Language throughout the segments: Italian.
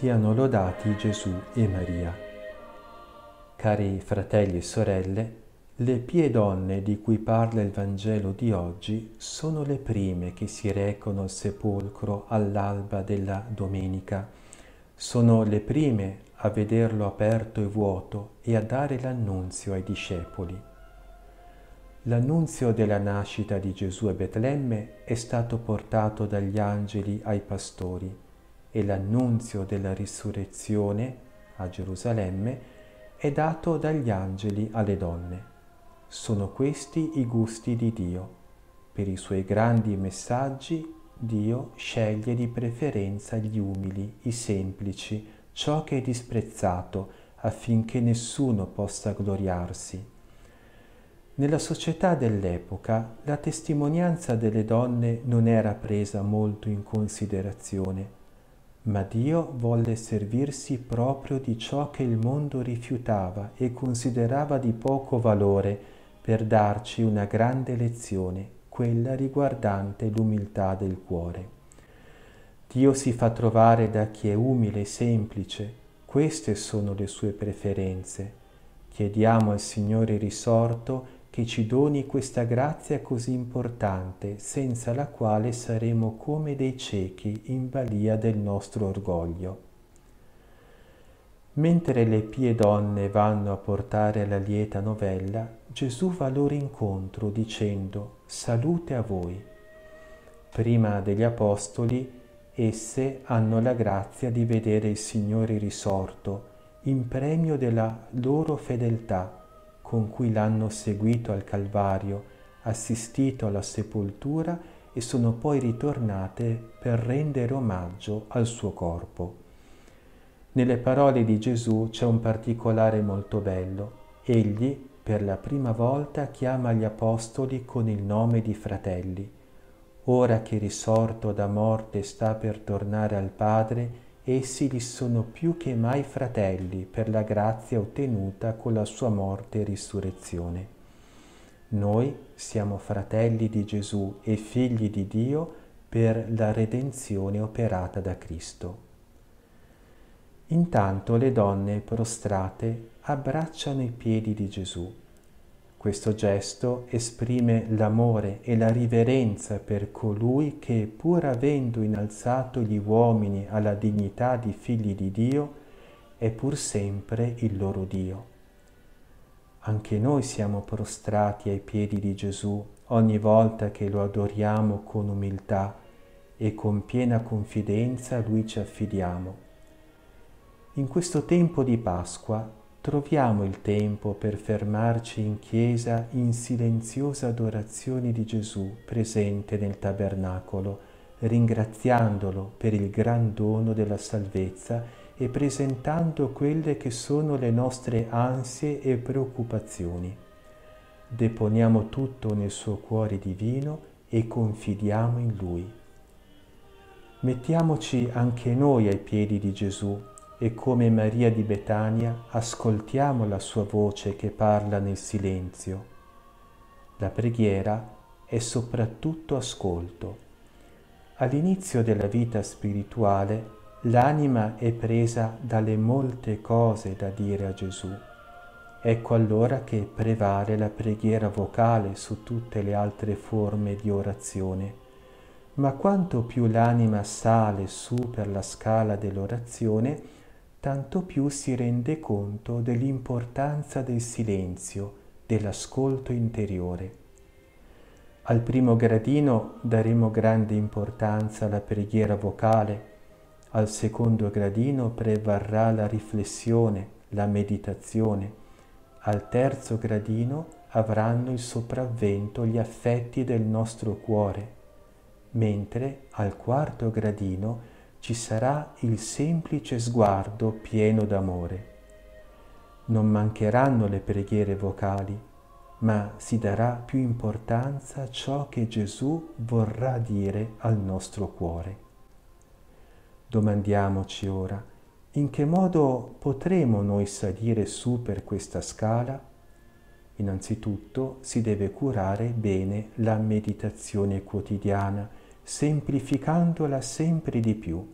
Siano lodati Gesù e Maria. Cari fratelli e sorelle, le pie donne di cui parla il Vangelo di oggi sono le prime che si recono al sepolcro all'alba della domenica. Sono le prime a vederlo aperto e vuoto e a dare l'annunzio ai discepoli. L'annunzio della nascita di Gesù a Betlemme è stato portato dagli angeli ai pastori e l'annunzio della risurrezione a Gerusalemme è dato dagli angeli alle donne. Sono questi i gusti di Dio. Per i suoi grandi messaggi Dio sceglie di preferenza gli umili, i semplici, ciò che è disprezzato, affinché nessuno possa gloriarsi. Nella società dell'epoca la testimonianza delle donne non era presa molto in considerazione ma Dio volle servirsi proprio di ciò che il mondo rifiutava e considerava di poco valore per darci una grande lezione, quella riguardante l'umiltà del cuore. Dio si fa trovare da chi è umile e semplice, queste sono le sue preferenze. Chiediamo al Signore risorto che ci doni questa grazia così importante, senza la quale saremo come dei ciechi in balia del nostro orgoglio. Mentre le pie donne vanno a portare la lieta novella, Gesù va loro incontro dicendo salute a voi. Prima degli apostoli, esse hanno la grazia di vedere il Signore risorto, in premio della loro fedeltà con cui l'hanno seguito al Calvario, assistito alla sepoltura e sono poi ritornate per rendere omaggio al suo corpo. Nelle parole di Gesù c'è un particolare molto bello. Egli, per la prima volta, chiama gli apostoli con il nome di fratelli. Ora che risorto da morte sta per tornare al Padre, essi li sono più che mai fratelli per la grazia ottenuta con la sua morte e risurrezione. Noi siamo fratelli di Gesù e figli di Dio per la redenzione operata da Cristo. Intanto le donne prostrate abbracciano i piedi di Gesù questo gesto esprime l'amore e la riverenza per colui che, pur avendo innalzato gli uomini alla dignità di figli di Dio, è pur sempre il loro Dio. Anche noi siamo prostrati ai piedi di Gesù ogni volta che lo adoriamo con umiltà e con piena confidenza a Lui ci affidiamo. In questo tempo di Pasqua troviamo il tempo per fermarci in chiesa in silenziosa adorazione di Gesù presente nel tabernacolo, ringraziandolo per il gran dono della salvezza e presentando quelle che sono le nostre ansie e preoccupazioni. Deponiamo tutto nel suo cuore divino e confidiamo in lui. Mettiamoci anche noi ai piedi di Gesù e come Maria di Betania ascoltiamo la sua voce che parla nel silenzio. La preghiera è soprattutto ascolto. All'inizio della vita spirituale l'anima è presa dalle molte cose da dire a Gesù. Ecco allora che prevale la preghiera vocale su tutte le altre forme di orazione. Ma quanto più l'anima sale su per la scala dell'orazione, tanto più si rende conto dell'importanza del silenzio, dell'ascolto interiore. Al primo gradino daremo grande importanza alla preghiera vocale, al secondo gradino prevarrà la riflessione, la meditazione, al terzo gradino avranno il sopravvento gli affetti del nostro cuore, mentre al quarto gradino ci sarà il semplice sguardo pieno d'amore. Non mancheranno le preghiere vocali, ma si darà più importanza a ciò che Gesù vorrà dire al nostro cuore. Domandiamoci ora, in che modo potremo noi salire su per questa scala? Innanzitutto si deve curare bene la meditazione quotidiana, semplificandola sempre di più.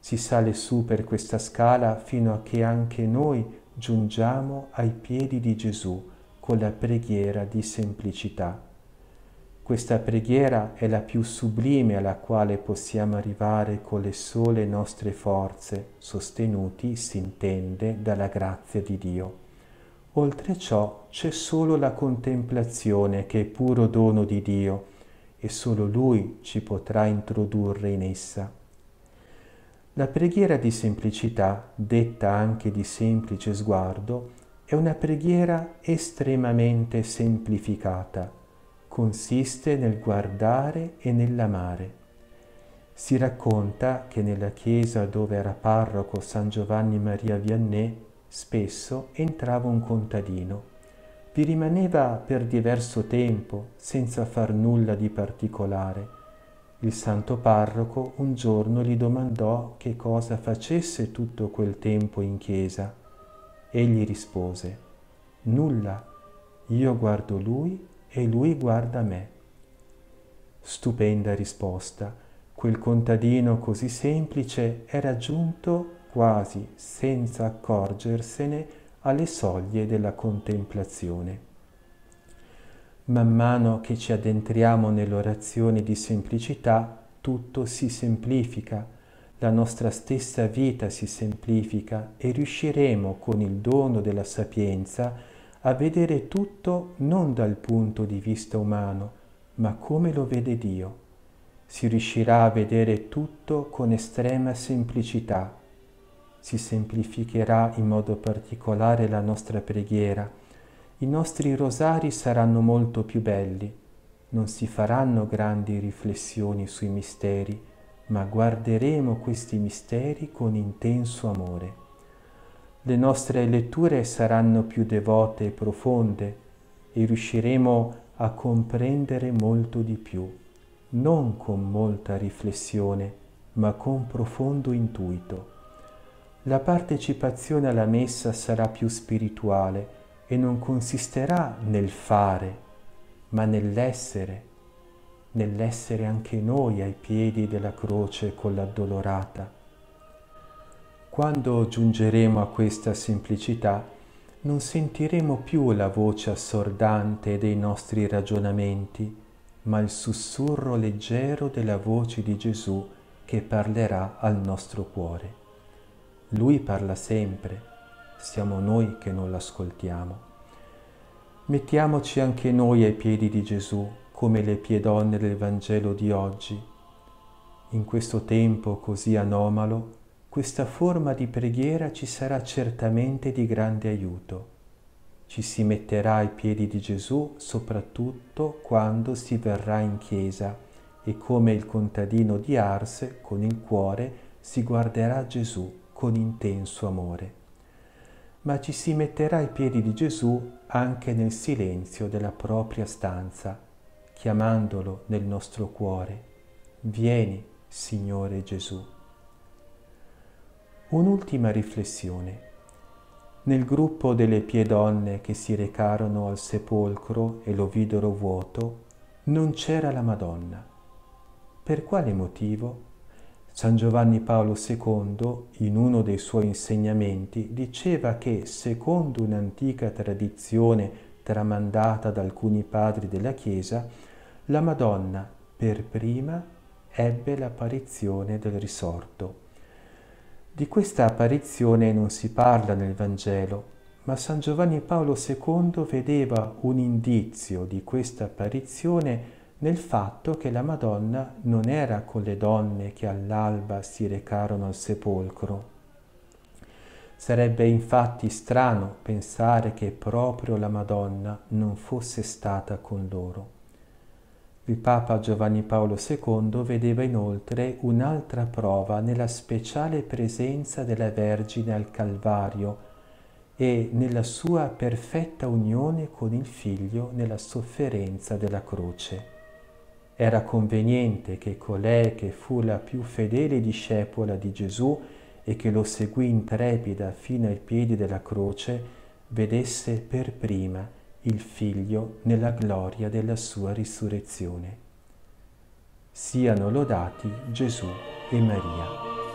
Si sale su per questa scala fino a che anche noi giungiamo ai piedi di Gesù con la preghiera di semplicità. Questa preghiera è la più sublime alla quale possiamo arrivare con le sole nostre forze, sostenuti, si intende, dalla grazia di Dio. Oltre ciò c'è solo la contemplazione che è puro dono di Dio, e solo Lui ci potrà introdurre in essa. La preghiera di semplicità, detta anche di semplice sguardo, è una preghiera estremamente semplificata. Consiste nel guardare e nell'amare. Si racconta che nella chiesa dove era parroco San Giovanni Maria Vianney spesso entrava un contadino vi rimaneva per diverso tempo senza far nulla di particolare. Il santo parroco un giorno gli domandò che cosa facesse tutto quel tempo in chiesa. Egli rispose, nulla, io guardo lui e lui guarda me. Stupenda risposta, quel contadino così semplice era giunto quasi senza accorgersene alle soglie della contemplazione. Man mano che ci addentriamo nell'orazione di semplicità, tutto si semplifica, la nostra stessa vita si semplifica e riusciremo con il dono della sapienza a vedere tutto non dal punto di vista umano, ma come lo vede Dio. Si riuscirà a vedere tutto con estrema semplicità si semplificherà in modo particolare la nostra preghiera, i nostri rosari saranno molto più belli, non si faranno grandi riflessioni sui misteri, ma guarderemo questi misteri con intenso amore. Le nostre letture saranno più devote e profonde e riusciremo a comprendere molto di più, non con molta riflessione, ma con profondo intuito la partecipazione alla messa sarà più spirituale e non consisterà nel fare, ma nell'essere, nell'essere anche noi ai piedi della croce con l'addolorata. Quando giungeremo a questa semplicità, non sentiremo più la voce assordante dei nostri ragionamenti, ma il sussurro leggero della voce di Gesù che parlerà al nostro cuore. Lui parla sempre, siamo noi che non l'ascoltiamo. Mettiamoci anche noi ai piedi di Gesù, come le pie donne del Vangelo di oggi. In questo tempo così anomalo, questa forma di preghiera ci sarà certamente di grande aiuto. Ci si metterà ai piedi di Gesù soprattutto quando si verrà in chiesa e come il contadino di Arse con il cuore si guarderà Gesù con intenso amore, ma ci si metterà ai piedi di Gesù anche nel silenzio della propria stanza, chiamandolo nel nostro cuore. Vieni, Signore Gesù. Un'ultima riflessione. Nel gruppo delle pie donne che si recarono al sepolcro e lo videro vuoto, non c'era la Madonna. Per quale motivo? San Giovanni Paolo II, in uno dei suoi insegnamenti, diceva che, secondo un'antica tradizione tramandata da alcuni padri della Chiesa, la Madonna per prima ebbe l'apparizione del risorto. Di questa apparizione non si parla nel Vangelo, ma San Giovanni Paolo II vedeva un indizio di questa apparizione nel fatto che la Madonna non era con le donne che all'alba si recarono al sepolcro. Sarebbe infatti strano pensare che proprio la Madonna non fosse stata con loro. Il Papa Giovanni Paolo II vedeva inoltre un'altra prova nella speciale presenza della Vergine al Calvario e nella sua perfetta unione con il Figlio nella sofferenza della croce era conveniente che colei che fu la più fedele discepola di Gesù e che lo seguì intrepida fino ai piedi della croce, vedesse per prima il Figlio nella gloria della sua risurrezione. Siano lodati Gesù e Maria.